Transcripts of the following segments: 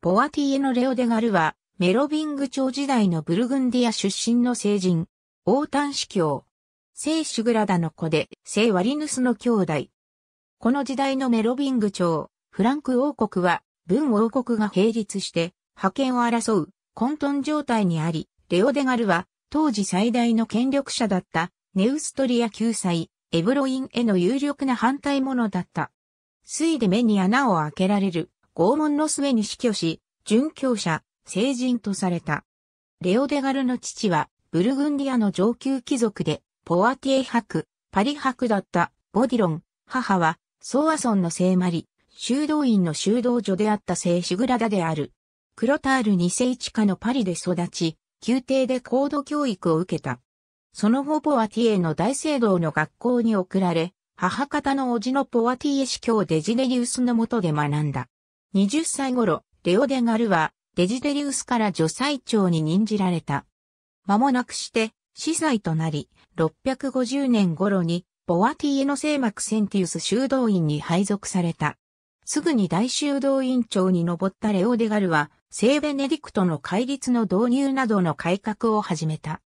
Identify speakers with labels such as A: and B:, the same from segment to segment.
A: ポワティエのレオデガルは、メロビング朝時代のブルグンディア出身の聖人、王丹司教。聖シュグラダの子で、聖ワリヌスの兄弟。この時代のメロビング朝、フランク王国は、文王国が並立して、覇権を争う混沌状態にあり、レオデガルは、当時最大の権力者だった、ネウストリア救済、エブロインへの有力な反対者だった。水で目に穴を開けられる、拷問の末に死去し、殉教者、成人とされた。レオデガルの父は、ブルグンディアの上級貴族で、ポワティエ博、パリ博だったボディロン、母は、ソワソンの聖マリ、修道院の修道女であった聖シグラダである。クロタール2世一下のパリで育ち、宮廷で高度教育を受けた。その後ポワティエの大聖堂の学校に送られ、母方の叔父のポワティエ司教デジネリウスの下で学んだ。20歳頃、レオデガルはデジデリウスから女祭長に任じられた。間もなくして司祭となり、650年頃にボアティエの聖幕センティウス修道院に配属された。すぐに大修道院長に上ったレオデガルは、聖ベネディクトの戒律の導入などの改革を始めた。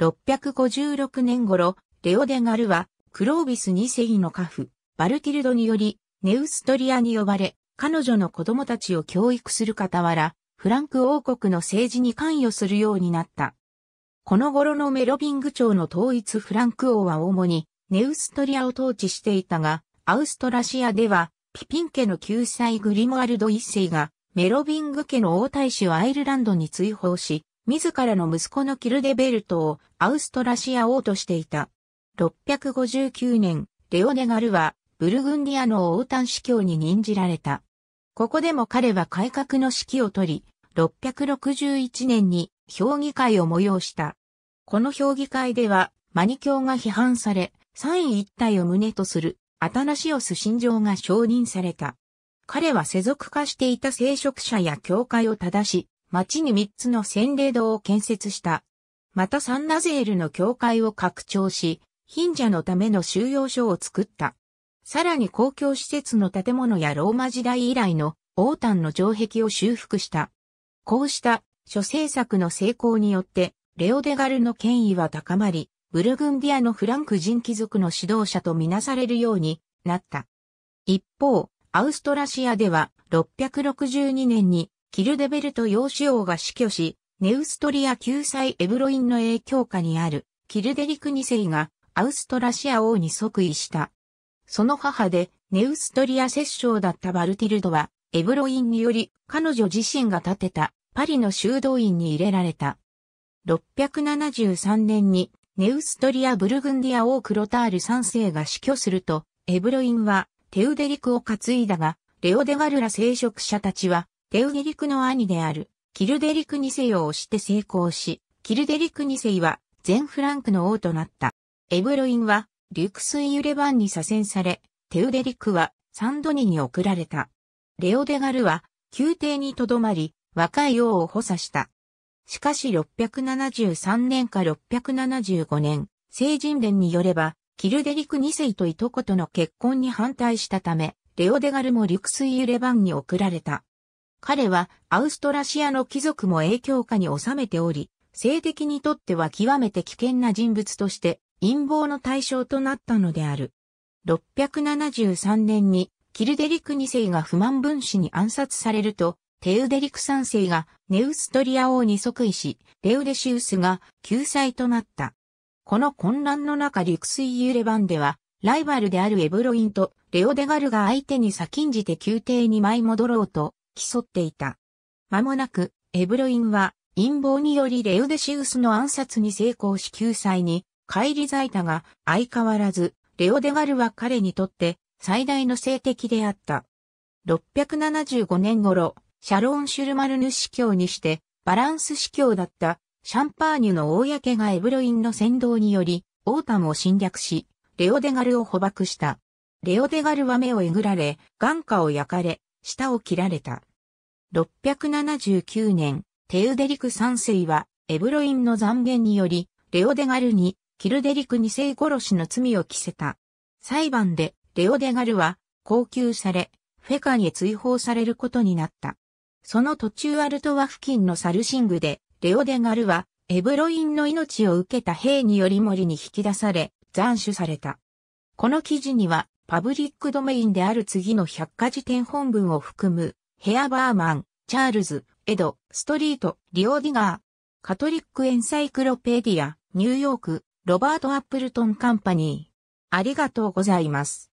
A: 656年頃、レオデガルは、クロービス2世の家父、バルティルドにより、ネウストリアに呼ばれ、彼女の子供たちを教育する傍ら、フランク王国の政治に関与するようになった。この頃のメロビング朝の統一フランク王は主にネウストリアを統治していたが、アウストラシアではピピン家の救済グリモアルド一世がメロビング家の王太子をアイルランドに追放し、自らの息子のキルデベルトをアウストラシア王としていた。659年、レオネガルはブルグンディアの王丹司教に任じられた。ここでも彼は改革の指揮を取り、661年に評議会を催した。この評議会では、マニ教が批判され、三位一体を旨とする、アタナシオス信条が承認された。彼は世俗化していた聖職者や教会を正し、町に三つの洗礼堂を建設した。またサンナゼールの教会を拡張し、貧者のための収容所を作った。さらに公共施設の建物やローマ時代以来の王丹の城壁を修復した。こうした諸政策の成功によって、レオデガルの権威は高まり、ブルグンディアのフランク人貴族の指導者とみなされるようになった。一方、アウストラシアでは662年にキルデベルト養子王が死去し、ネウストリア救済エブロインの影響下にあるキルデリク2世がアウストラシア王に即位した。その母でネウストリア摂政だったバルティルドは、エブロインにより彼女自身が建てたパリの修道院に入れられた。673年にネウストリア・ブルグンディア王クロタール3世が死去すると、エブロインはテウデリクを担いだが、レオデガルラ聖職者たちは、テウデリクの兄である、キルデリク二世を推して成功し、キルデリク二世は全フランクの王となった。エブロインはリュクスイユレバンに左遷され、テウデリクはサンドニに送られた。レオデガルは宮廷に留まり、若い王を補佐した。しかし673年か675年、聖人伝によれば、キルデリク2世といとことの結婚に反対したため、レオデガルもリュクスイユレバンに送られた。彼はアウストラシアの貴族も影響下に収めており、性的にとっては極めて危険な人物として陰謀の対象となったのである。673年にキルデリク2世が不満分子に暗殺されると、テウデリク3世がネウストリア王に即位し、レウデシウスが救済となった。この混乱の中リクスイユレバンでは、ライバルであるエブロインとレオデガルが相手に先んじて宮廷に舞い戻ろうと競っていた。間もなく、エブロインは陰謀によりレウデシウスの暗殺に成功し救済にカイリザイタが相変わらず、レオデガルは彼にとって最大の性的であった。675年頃、シャロン・シュルマルヌ司教にしてバランス司教だったシャンパーニュの公がエブロインの先導により、オータムを侵略し、レオデガルを捕獲した。レオデガルは目をえぐられ、眼下を焼かれ、舌を切られた。679年、テウデリク三世は、エブロインの残言により、レオデガルにキルデリク二世殺しの罪を着せた。裁判で、レオデガルは、高級され、フェカに追放されることになった。その途中アルトワ付近のサルシングで、レオデガルは、エブロインの命を受けた兵により森に引き出され、斬首された。この記事には、パブリックドメインである次の百科事典本文を含む、ヘアバーマン、チャールズ、エド、ストリート、リオディガー、カトリックエンサイクロペディア、ニューヨーク、ロバート・アップルトン・カンパニー。ありがとうございます。